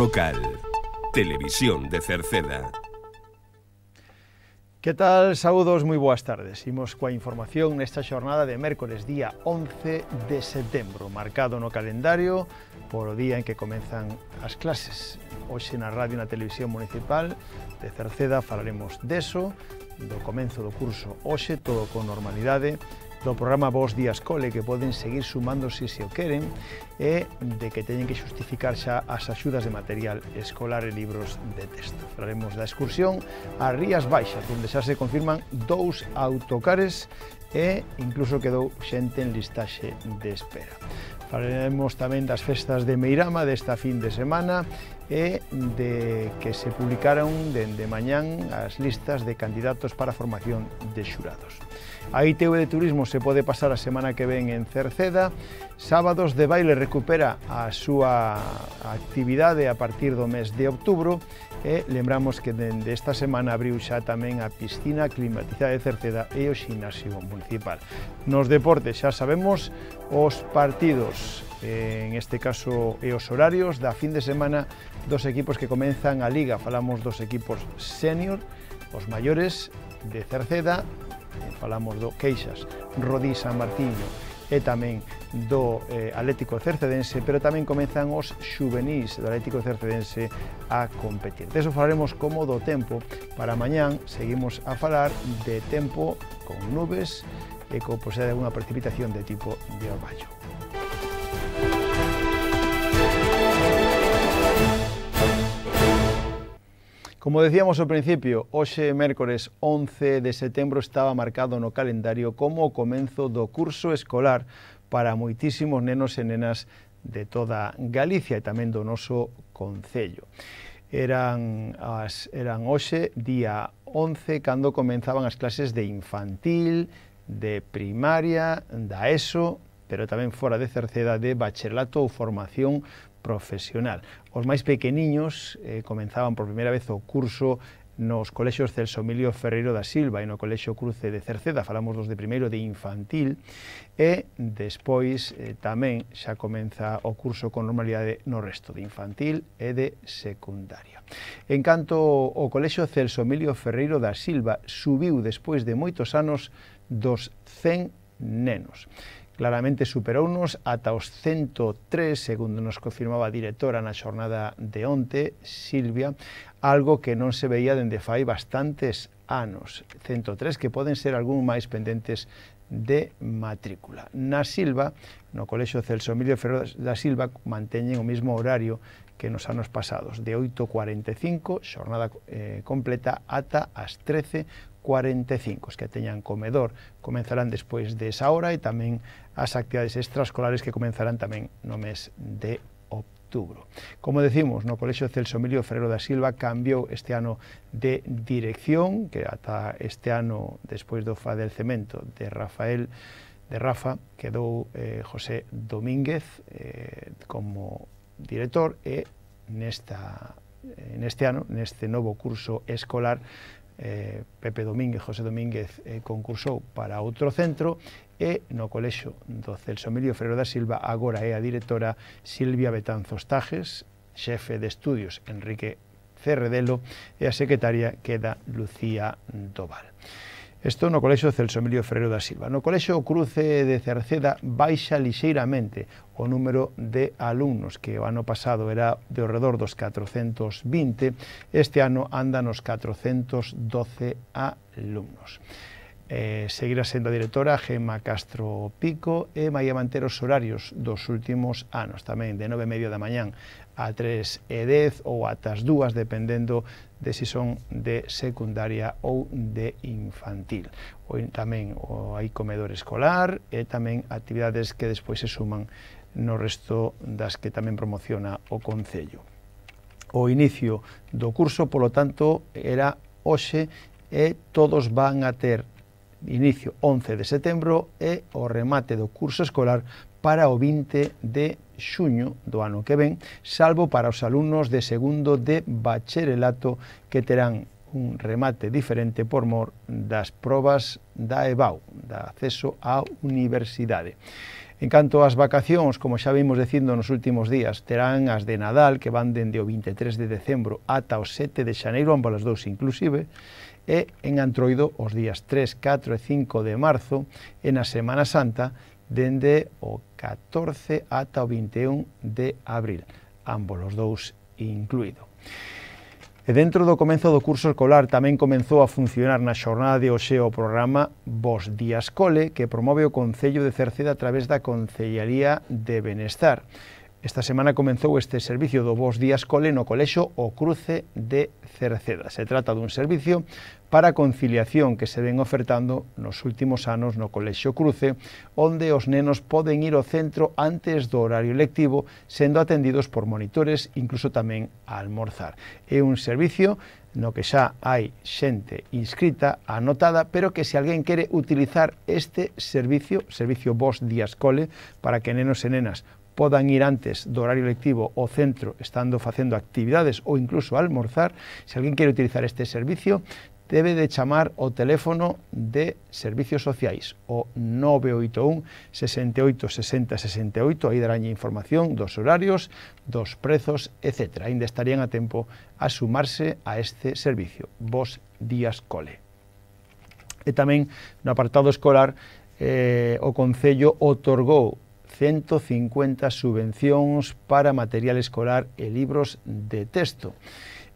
local. Televisión de Cerceda. Que tal? Saúdos, moi boas tardes. Imos coa información nesta xornada de mércores, día 11 de setembro, marcado no calendario polo día en que comenzan as clases. Hoxe na radio e na televisión municipal de Cerceda falaremos deso, do comenzo do curso hoxe, todo con normalidade, do programa Vos Días Cole, que poden seguir sumándose se o queren, e de que teñen que xustificar xa as axudas de material escolar e libros de texto. Falaremos da excursión a Rías Baixas, onde xa se confirman dous autocares e incluso quedou xente en listaxe de espera. Falaremos tamén das festas de Meirama desta fin de semana e de que se publicaron dende mañán as listas de candidatos para a formación de xurados. A ITV de Turismo se pode pasar a semana que ven en Cerceda. Sábados de baile recupera a súa actividade a partir do mes de outubro e lembramos que dende esta semana abriu xa tamén a piscina climatizada de Cerceda e o xinasio municipal. Nos deportes xa sabemos os partidos en este caso e os horarios da fin de semana dos equipos que comenzan a Liga. Falamos dos equipos senior, os maiores de Cerceda Eh, falamos do Queixas, Rodí San Martiño e tamén do eh, Atlético Cercedense, pero tamén comezan os xuvenís do Atlético Cercedense a competir. Deso falaremos como do tempo. Para mañán seguimos a falar de tempo con nubes e co posibilidade de unha precipitación de tipo de orballo. Como decíamos ao principio, hoxe, mércores 11 de setembro, estaba marcado no calendario como o comenzo do curso escolar para moitísimos nenos e nenas de toda Galicia e tamén do noso Concello. Eran, as, eran hoxe, día 11, cando comenzaban as clases de infantil, de primaria, da ESO, pero tamén fora de Cerceda de bacharelato ou formación profesional. Os máis pequeniños eh, comenzaban por primeira vez o curso nos colexios Celso Emilio Ferreiro da Silva e no colexio Cruce de Cerceda, falamos dos de primeiro de infantil, e despois eh, tamén xa comeza o curso con normalidade no resto de infantil e de secundario. En canto o colexio Celso Emilio Ferreiro da Silva subiu despois de moitos anos dos 100 nenos claramente superounos ata os 103, segundo nos confirmaba a directora na xornada de onte, Silvia, algo que non se veía dende fai bastantes anos. 103 que poden ser algún máis pendentes de matrícula. Na Silva, no Colexo Celso Emilio Ferro da Silva, manteñen o mesmo horario que nos anos pasados, de 8.45, xornada eh, completa, ata as 13, 45, que teñan comedor. Comenzarán despois desa hora e tamén as actividades extraescolares que comenzarán tamén no mes de outubro. Como decimos, no Colexio Celso Emilio Ferrero da Silva cambiou este ano de dirección, que ata este ano, despois do fadelcemento de Rafael de Rafa, quedou eh, José Domínguez eh, como director e nesta, eh, neste ano, neste novo curso escolar, eh, Pepe Domínguez, José Domínguez eh, concursou para outro centro e no colexo do Celso Emilio Ferreiro da Silva agora é a directora Silvia Betanzos Tajes, xefe de estudios Enrique Cerredelo e a secretaria queda Lucía Doval. Esto no colexo Celso Emilio Ferreiro da Silva. No colexo Cruce de Cerceda baixa lixeiramente o número de alumnos, que o ano pasado era de alrededor dos 420, este ano anda nos 412 alumnos eh, seguirá sendo a directora Gema Castro Pico e Maía Manter os horarios dos últimos anos tamén de 9 e media da mañán a 3 e 10 ou ata as 2 dependendo de si son de secundaria ou de infantil. O, tamén o, hai comedor escolar e tamén actividades que despois se suman no resto das que tamén promociona o Concello. O inicio do curso, polo tanto, era hoxe e todos van a ter inicio 11 de setembro e o remate do curso escolar para o 20 de xuño do ano que ven, salvo para os alumnos de segundo de bacharelato que terán un remate diferente por mor das probas da EBAU, da acceso á universidade. En canto ás vacacións, como xa vimos dicindo nos últimos días, terán as de Nadal, que van dende o 23 de decembro ata o 7 de xaneiro, ambas as dous inclusive, e en Antroido os días 3, 4 e 5 de marzo e na Semana Santa dende o 14 ata o 21 de abril, ambos os dous incluído. E dentro do comenzo do curso escolar tamén comenzou a funcionar na xornada de hoxe o programa Vos Días Cole, que promove o Concello de Cerceda a través da Concellaría de Benestar. Esta semana comenzou este servicio do Vos Días Cole no Colexo O Cruce de Cerceda. Se trata dun servicio para conciliación que se ven ofertando nos últimos anos no Colexio Cruce, onde os nenos poden ir ao centro antes do horario lectivo, sendo atendidos por monitores, incluso tamén a almorzar. É un servicio no que xa hai xente inscrita, anotada, pero que se alguén quere utilizar este servicio, servicio Vos Días Cole, para que nenos e nenas podan ir antes do horario lectivo ao centro estando facendo actividades ou incluso almorzar, se alguén quere utilizar este servicio, debe de chamar o teléfono de Servicios Sociais, o 981 68 60 68, aí daránlle información dos horarios, dos prezos, etc. Ainda estarían a tempo a sumarse a este servicio. Vos días cole. E tamén no apartado escolar eh, o Concello otorgou 150 subvencións para material escolar e libros de texto.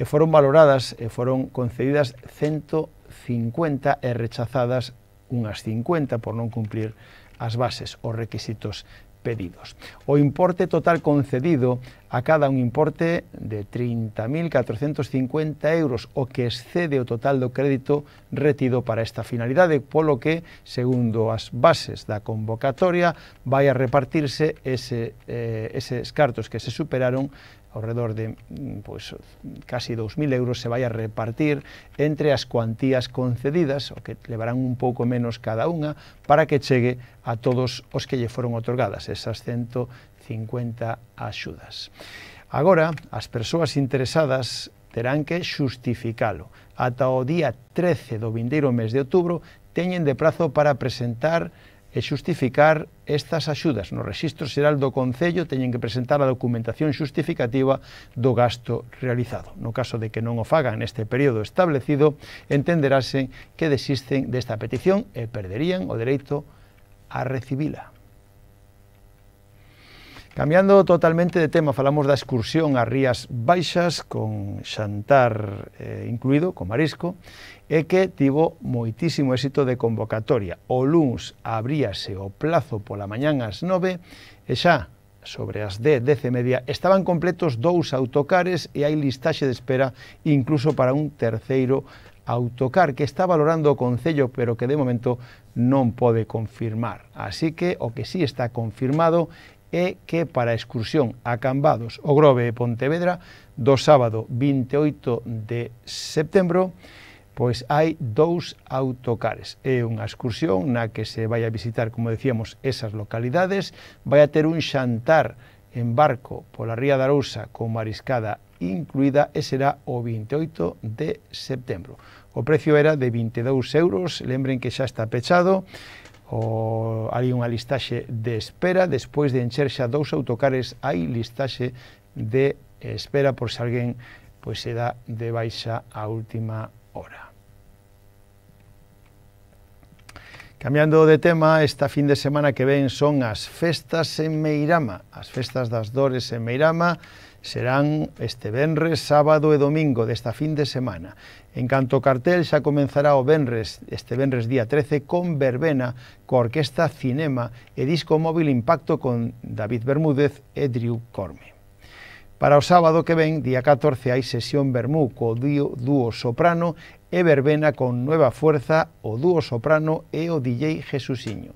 E foron valoradas e foron concedidas 150 e rechazadas unhas 50 por non cumplir as bases, os requisitos pedidos. O importe total concedido a cada un importe de 30.450 euros o que excede o total do crédito retido para esta finalidade, polo que, segundo as bases da convocatoria, vai a repartirse ese, eh, eses cartos que se superaron ao redor de pois, casi 2.000 euros se vai a repartir entre as cuantías concedidas, o que levarán un pouco menos cada unha, para que chegue a todos os que lle foron otorgadas, esas 150 axudas. Agora, as persoas interesadas terán que xustificalo. Ata o día 13 do vindeiro mes de outubro teñen de prazo para presentar e xustificar estas axudas. No Rexistro Xeral do Concello teñen que presentar a documentación xustificativa do gasto realizado. No caso de que non o fagan neste período establecido, entenderase que desisten desta petición e perderían o dereito a recibila. Cambiando totalmente de tema, falamos da excursión a Rías Baixas con xantar eh, incluído, con marisco, e que tivo moitísimo éxito de convocatoria. O luns abríase o plazo pola mañán ás 9 e xa sobre as 10, 10 e media, estaban completos dous autocares e hai listaxe de espera incluso para un terceiro autocar que está valorando o Concello pero que de momento non pode confirmar. Así que o que sí está confirmado e que para a excursión a Cambados, o Grove e Pontevedra do sábado 28 de setembro pois hai dous autocares. É unha excursión na que se vai a visitar, como decíamos, esas localidades, vai a ter un xantar en barco pola Ría da Arousa con mariscada incluída e será o 28 de setembro. O precio era de 22 euros, lembren que xa está pechado, o, hai unha listaxe de espera, despois de encher xa dous autocares hai listaxe de espera por se alguén pois se dá de baixa a última hora. Cambiando de tema, esta fin de semana que ven son as festas en Meirama, as festas das dores en Meirama, serán este venres, sábado e domingo desta fin de semana. En canto cartel xa comenzará o venres, este venres día 13, con verbena, co Orquesta Cinema e Disco Móvil Impacto con David Bermúdez e Drew Corme. Para o sábado que ven, día 14, hai sesión Bermú co dúo, dúo soprano e verbena con Nueva Fuerza, o dúo soprano e o DJ Jesusiño.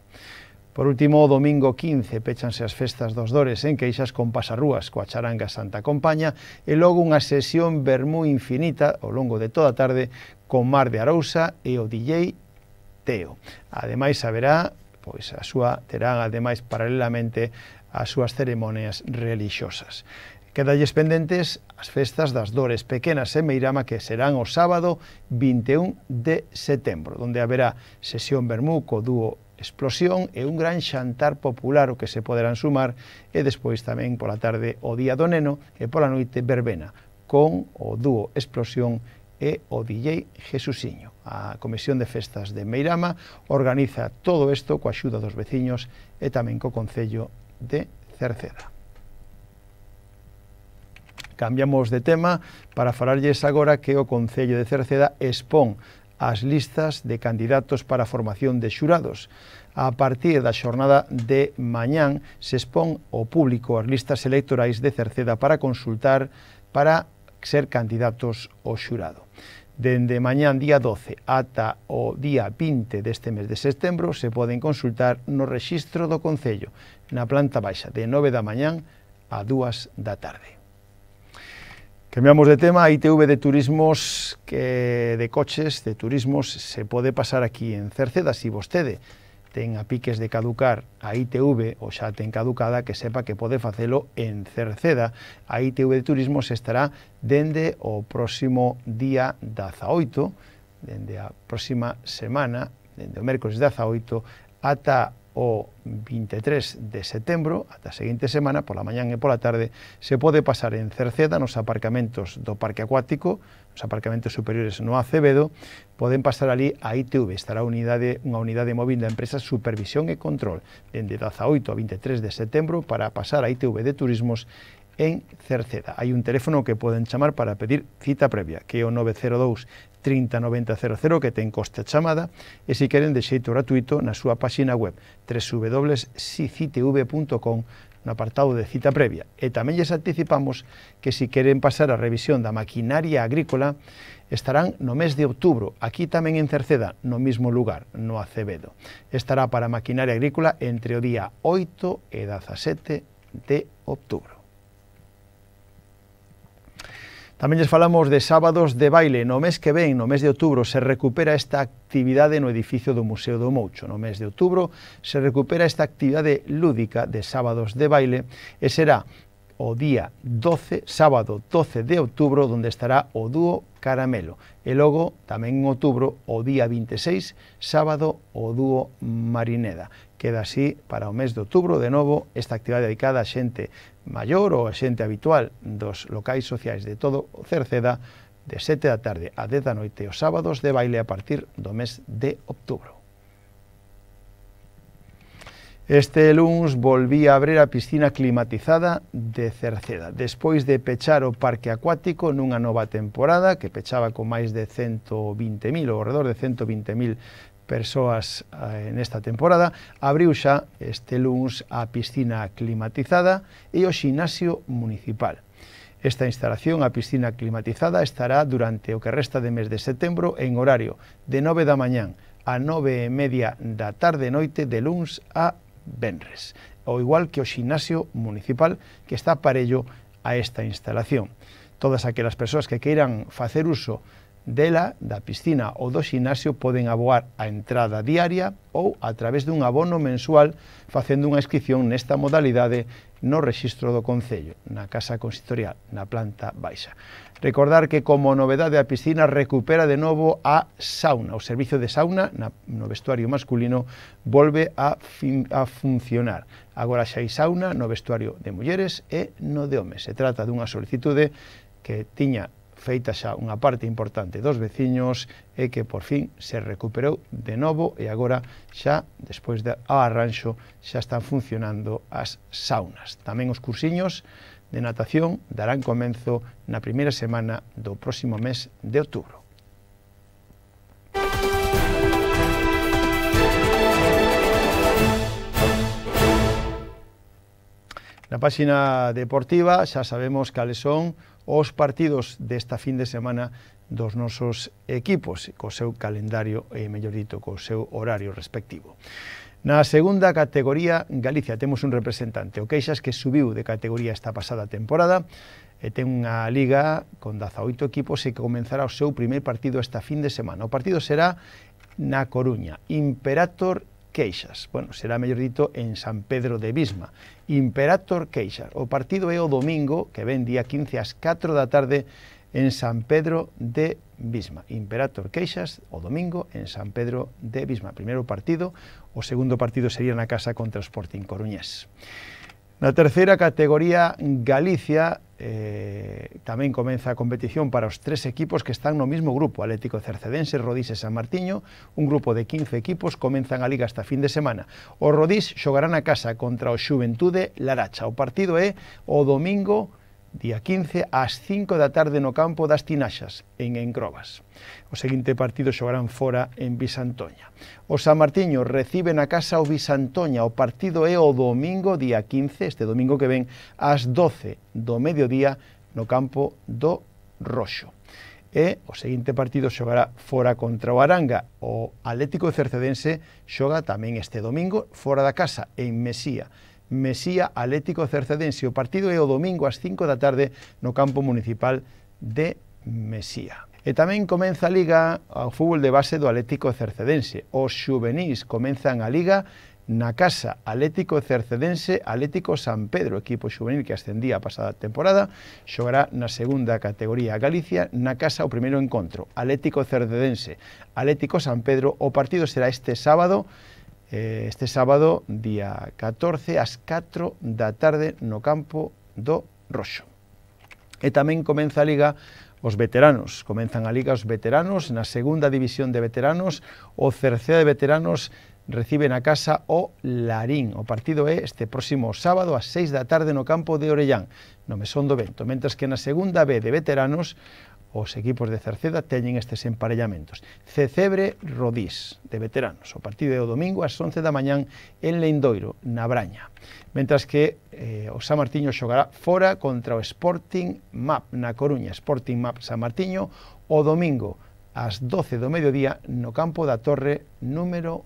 Por último, o domingo 15 péchanse as festas dos Dores en Queixas con pasarrúas coa charanga Santa Compaña e logo unha sesión vermú infinita ao longo de toda a tarde con Mar de Arousa e o DJ Teo. Ademais, saberá, pois a súa terán ademais paralelamente ás súas ceremonias relixosas. Quedalles pendentes as festas das Dores Pequenas en Meirama que serán o sábado 21 de setembro, onde haberá sesión Bermuco, dúo Explosión e un gran xantar popular o que se poderán sumar e despois tamén pola tarde o Día do Neno e pola noite Verbena con o dúo Explosión e o DJ Jesusiño. A Comisión de Festas de Meirama organiza todo isto coa axuda dos veciños e tamén co Concello de Cerceda. Cambiamos de tema para falarlles agora que o Concello de Cerceda expón as listas de candidatos para a formación de xurados. A partir da xornada de mañán se expón o público as listas electorais de Cerceda para consultar para ser candidatos ao xurado. Dende mañán día 12 ata o día 20 deste mes de setembro se poden consultar no rexistro do Concello, na planta baixa de 9 da mañán a 2 da tarde. Cambiamos de tema, ITV de turismos, que de coches, de turismos, se pode pasar aquí en Cerceda, si vostede ten a piques de caducar a ITV ou xa ten caducada, que sepa que pode facelo en Cerceda. A ITV de turismos estará dende o próximo día 18, dende a próxima semana, dende o mércores 18, ata o 23 de setembro, ata a seguinte semana, pola mañan e pola tarde, se pode pasar en Cerceda nos aparcamentos do Parque Acuático, nos aparcamentos superiores no Acevedo, poden pasar ali a ITV, estará unidade, unha unidade móvil da empresa Supervisión e Control, dende 18 a 23 de setembro para pasar a ITV de Turismos en Cerceda. Hai un teléfono que poden chamar para pedir cita previa, que é o 902 309000, que ten coste a chamada e se queren de xeito gratuito na súa páxina web www.sicitv.com no apartado de cita previa. E tamén lles anticipamos que se queren pasar a revisión da maquinaria agrícola estarán no mes de outubro, aquí tamén en Cerceda, no mismo lugar, no Acevedo. Estará para maquinaria agrícola entre o día 8 e 17 de outubro. Tamén lles falamos de sábados de baile. No mes que ven, no mes de outubro, se recupera esta actividade no edificio do Museo do Moucho. No mes de outubro se recupera esta actividade lúdica de sábados de baile e será o día 12, sábado 12 de outubro, onde estará o dúo Caramelo. E logo, tamén en outubro, o día 26, sábado, o dúo Marineda. Queda así para o mes de outubro, de novo, esta actividade dedicada a xente maior ou a xente habitual dos locais sociais de todo o Cerceda de 7 da tarde a 10 da noite os sábados de baile a partir do mes de outubro. Este luns volví a abrir a piscina climatizada de Cerceda, despois de pechar o parque acuático nunha nova temporada que pechaba con máis de 120.000, ao redor de 120.000 persoas eh, nesta temporada, abriu xa este luns a piscina climatizada e o xinasio municipal. Esta instalación, a piscina climatizada, estará durante o que resta de mes de setembro en horario de 9 da mañán a 9 e media da tarde noite de luns a Benres, ao igual que o xinasio municipal que está parello a esta instalación. Todas aquelas persoas que queiran facer uso dela, da piscina ou do xinasio poden aboar a entrada diaria ou a través dun abono mensual facendo unha inscripción nesta modalidade no rexistro do Concello, na Casa Consistorial, na planta baixa. Recordar que como novedade a piscina recupera de novo a sauna, o servicio de sauna na, no vestuario masculino volve a, fin, a funcionar. Agora xa hai sauna no vestuario de mulleres e no de homes. Se trata dunha solicitude que tiña feita xa unha parte importante dos veciños e que por fin se recuperou de novo e agora xa, despois de de arranxo, xa están funcionando as saunas. Tamén os cursiños de natación darán comenzo na primeira semana do próximo mes de outubro. Na páxina deportiva xa sabemos cales son os partidos desta fin de semana dos nosos equipos, co seu calendario e, mellor dito, co seu horario respectivo. Na segunda categoría, Galicia temos un representante, o Queixas, que subiu de categoría esta pasada temporada, e ten unha liga con 18 equipos e que comenzará o seu primer partido esta fin de semana. O partido será na Coruña, Imperator Queixas. Bueno, será mellor dito en San Pedro de Bisma. Imperator Queixas. O partido é o domingo, que ven día 15 ás 4 da tarde, en San Pedro de Bisma. Imperator Queixas o domingo en San Pedro de Bisma. Primeiro partido, o segundo partido sería na casa contra o Sporting Coruñés. Na terceira categoría Galicia eh, tamén comeza a competición para os tres equipos que están no mismo grupo, Atlético Cercedense, Rodís e San Martiño, un grupo de 15 equipos comenzan a liga hasta fin de semana. O Rodís xogarán a casa contra o Xuventude Laracha. O partido é o domingo día 15 ás 5 da tarde no campo das Tinaxas, en Encrobas. O seguinte partido xogarán fora en Bisantoña. O San Martiño recibe na casa o Bisantoña. O partido é o domingo día 15, este domingo que ven, ás 12 do mediodía no campo do Roxo. E o seguinte partido xogará fora contra o Aranga. O Atlético de Cercedense xoga tamén este domingo fora da casa, en Mesía Mesía Atlético Cercedense. O partido é o domingo ás 5 da tarde no campo municipal de Mesía. E tamén comeza a Liga ao fútbol de base do Atlético Cercedense. Os xuvenís comenzan a Liga na casa Atlético Cercedense Atlético San Pedro, equipo juvenil que ascendía a pasada temporada, xogará na segunda categoría Galicia na casa o primeiro encontro, Atlético Cercedense Atlético San Pedro, o partido será este sábado eh, este sábado, día 14, ás 4 da tarde no campo do Roxo. E tamén comeza a Liga os veteranos. Comenzan a Liga os veteranos, na segunda división de veteranos, o Cercea de veteranos reciben a casa o Larín. O partido é este próximo sábado ás 6 da tarde no campo de Orellán, no Mesón do Vento. Mentres que na segunda B de veteranos, os equipos de Cerceda teñen estes emparellamentos. Cecebre Rodís, de veteranos, o partido é o domingo ás 11 da mañán en Leindoiro, na Braña. Mentras que eh, o San Martiño xogará fora contra o Sporting Map na Coruña, Sporting Map San Martiño, o domingo ás 12 do mediodía no campo da Torre número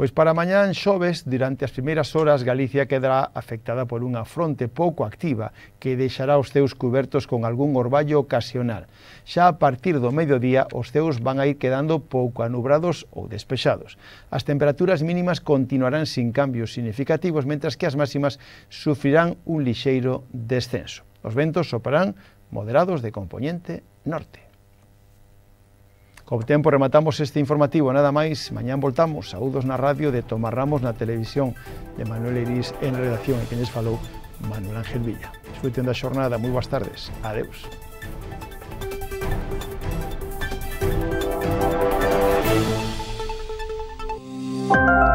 Pois para mañán xoves, durante as primeiras horas, Galicia quedará afectada por unha fronte pouco activa que deixará os ceus cubertos con algún orballo ocasional. Xa a partir do mediodía, os ceus van a ir quedando pouco anubrados ou despexados. As temperaturas mínimas continuarán sin cambios significativos, mentras que as máximas sufrirán un lixeiro descenso. Os ventos soparán moderados de componente norte. Co tempo rematamos este informativo, nada máis, mañán voltamos, saúdos na radio de Tomás Ramos na televisión, de Manuel Iris en a redacción, e quen les falou Manuel Ángel Villa. Disfruten da xornada, moi boas tardes, adeus. thank you